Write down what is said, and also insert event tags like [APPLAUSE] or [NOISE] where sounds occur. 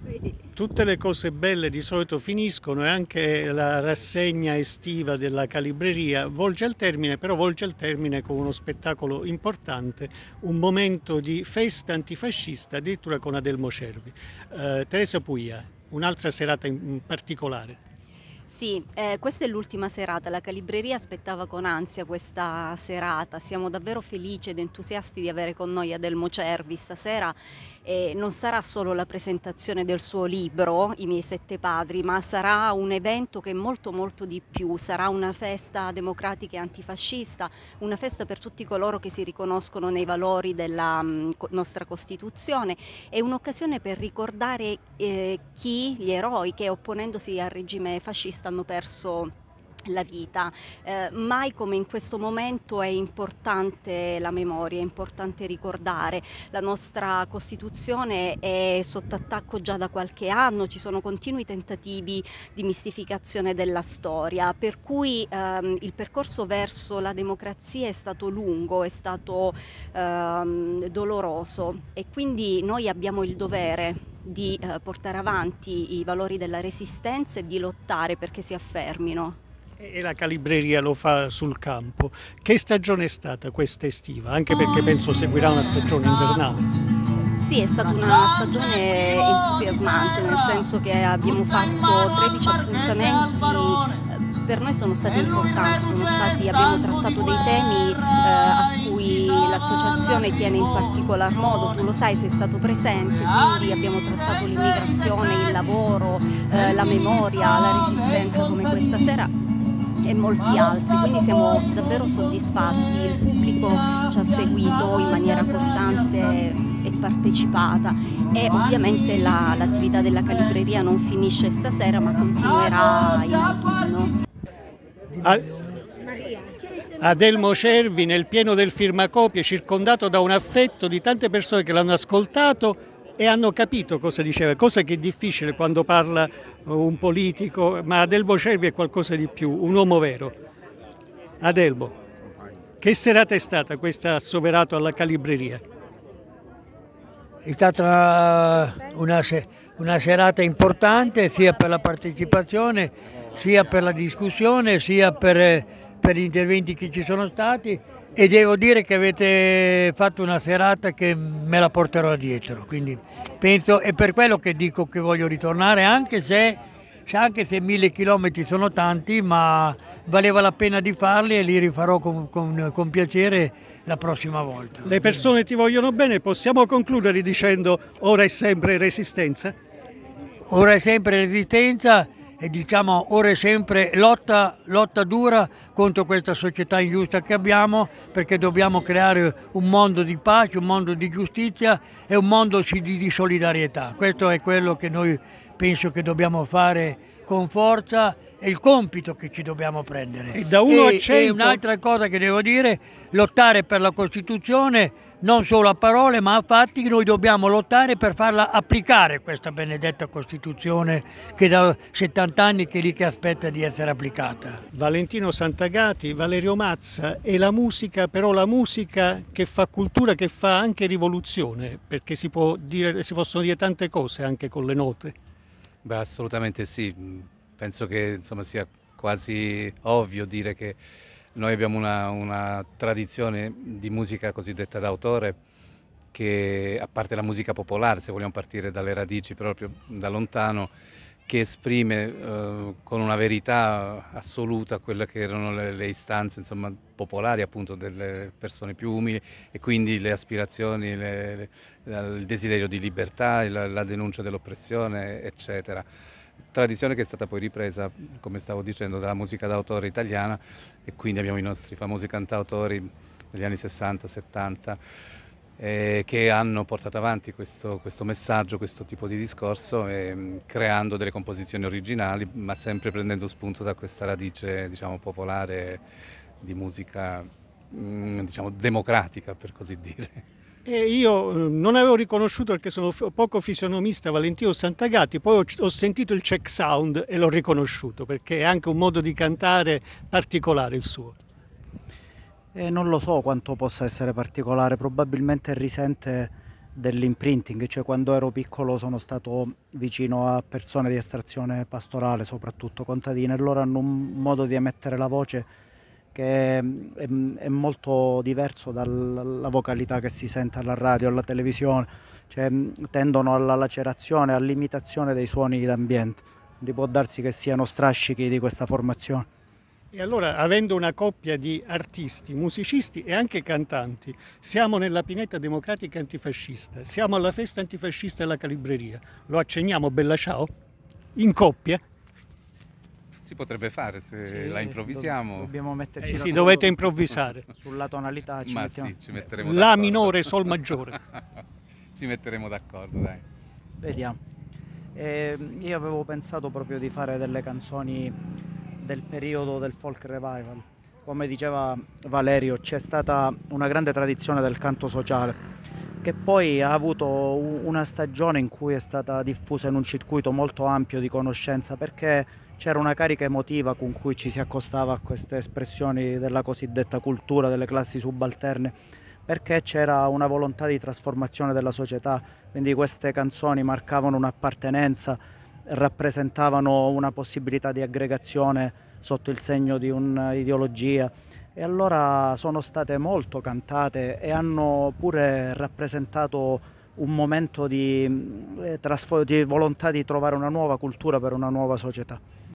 sì. Tutte le cose belle di solito finiscono e anche la rassegna estiva della calibreria volge al termine, però volge al termine con uno spettacolo importante, un momento di festa antifascista addirittura con Adelmo Cervi. Eh, Teresa Puglia, un'altra serata in particolare. Sì, eh, questa è l'ultima serata, la Calibreria aspettava con ansia questa serata, siamo davvero felici ed entusiasti di avere con noi Adelmo Cervi stasera e non sarà solo la presentazione del suo libro, I miei sette padri, ma sarà un evento che è molto molto di più, sarà una festa democratica e antifascista, una festa per tutti coloro che si riconoscono nei valori della mh, mm, nostra Costituzione, è un'occasione per ricordare eh, chi, gli eroi che opponendosi al regime fascista giornalista hanno perso la vita. Eh, mai come in questo momento è importante la memoria, è importante ricordare. La nostra Costituzione è sotto attacco già da qualche anno, ci sono continui tentativi di mistificazione della storia, per cui ehm, il percorso verso la democrazia è stato lungo, è stato ehm, doloroso e quindi noi abbiamo il dovere di eh, portare avanti i valori della resistenza e di lottare perché si affermino. E la calibreria lo fa sul campo. Che stagione è stata questa estiva? Anche perché penso seguirà una stagione invernale. Sì, è stata una stagione entusiasmante, nel senso che abbiamo fatto 13 appuntamenti eh, per noi sono stati importanti, sono stati, abbiamo trattato dei temi l'associazione tiene in particolar modo, tu lo sai, sei stato presente, quindi abbiamo trattato l'immigrazione, il lavoro, eh, la memoria, la resistenza come questa sera e molti altri, quindi siamo davvero soddisfatti, il pubblico ci ha seguito in maniera costante e partecipata e ovviamente l'attività la, della calibreria non finisce stasera ma continuerà in autunno. Ah, Adelmo Cervi nel pieno del firmacopie, circondato da un affetto di tante persone che l'hanno ascoltato e hanno capito cosa diceva, cosa che è difficile quando parla un politico, ma Adelmo Cervi è qualcosa di più, un uomo vero. Adelmo, che serata è stata questa assoverato alla Calibreria? È stata una, una serata importante sia per la partecipazione, sia per la discussione, sia per eh, per gli interventi che ci sono stati e devo dire che avete fatto una serata che me la porterò dietro, quindi penso, è per quello che dico che voglio ritornare, anche se, anche se mille chilometri sono tanti, ma valeva la pena di farli e li rifarò con, con, con piacere la prossima volta. Le persone ti vogliono bene, possiamo concludere dicendo ora è sempre resistenza? Ora è sempre resistenza diciamo ora e sempre lotta, lotta dura contro questa società ingiusta che abbiamo perché dobbiamo creare un mondo di pace, un mondo di giustizia e un mondo di, solidarietà. Questo è quello che noi penso che dobbiamo fare con forza e il compito che ci dobbiamo prendere. E da 1 a 100... un'altra cosa che devo dire, lottare per la Costituzione non solo a parole ma a fatti noi dobbiamo lottare per farla applicare questa benedetta Costituzione che da 70 anni che lì che aspetta di essere applicata. Valentino Santagati, Valerio Mazza e la musica, però la musica che fa cultura, che fa anche rivoluzione, perché si, dire, si possono dire tante cose anche con le note. Beh, assolutamente sì, penso che insomma, sia quasi ovvio dire che noi abbiamo una, una, tradizione di musica cosiddetta d'autore che, a parte la musica popolare, se vogliamo partire dalle radici proprio da lontano, che esprime eh, con una verità assoluta quelle che erano le, le istanze insomma, popolari appunto delle persone più umili e quindi le aspirazioni, le, le, il desiderio di libertà, la, la denuncia dell'oppressione, eccetera tradizione che è stata poi ripresa, come stavo dicendo, dalla musica d'autore italiana e quindi abbiamo i nostri famosi cantautori degli anni 60-70 eh, che hanno portato avanti questo, questo messaggio, questo tipo di discorso eh, creando delle composizioni originali ma sempre prendendo spunto da questa radice diciamo, popolare di musica mm, diciamo, democratica per così dire. E io eh, non avevo riconosciuto perché sono poco fisionomista Valentino Santagatti, poi ho, ho, sentito il check sound e l'ho riconosciuto perché è anche un modo di cantare particolare il suo. E eh, non lo so quanto possa essere particolare, probabilmente risente dell'imprinting, cioè quando ero piccolo sono stato vicino a persone di estrazione pastorale, soprattutto contadine, e loro hanno un modo di emettere la voce che è, è molto diverso dalla vocalità che si sente alla radio, alla televisione, cioè, tendono alla lacerazione, all'imitazione dei suoni d'ambiente, quindi può darsi che siano strascichi di questa formazione. E allora, avendo una coppia di artisti, musicisti e anche cantanti, siamo nella pineta democratica antifascista, siamo alla festa antifascista della Calibreria. Lo accenniamo, bella ciao, in coppia potrebbe fare se sì, la improvvisiamo. dobbiamo metterci eh, sì, dovete improvvisare. [LAUGHS] Sulla tonalità ci Ma mettiamo. Sì, ci metteremo La minore, Sol [LAUGHS] maggiore. ci metteremo d'accordo, dai. Vediamo. Eh, io avevo pensato proprio di fare delle canzoni del periodo del folk revival. Come diceva Valerio, c'è stata una grande tradizione del canto sociale che poi ha avuto una stagione in cui è stata diffusa in un circuito molto ampio di conoscenza perché c'era una carica emotiva con cui ci si accostava a queste espressioni della cosiddetta cultura delle classi subalterne, perché c'era una volontà di trasformazione della società, quindi queste canzoni marcavano un'appartenenza, rappresentavano una possibilità di aggregazione sotto il segno di un'ideologia e allora sono state molto cantate e hanno pure rappresentato un momento di, eh, di volontà di trovare una nuova cultura per una nuova società.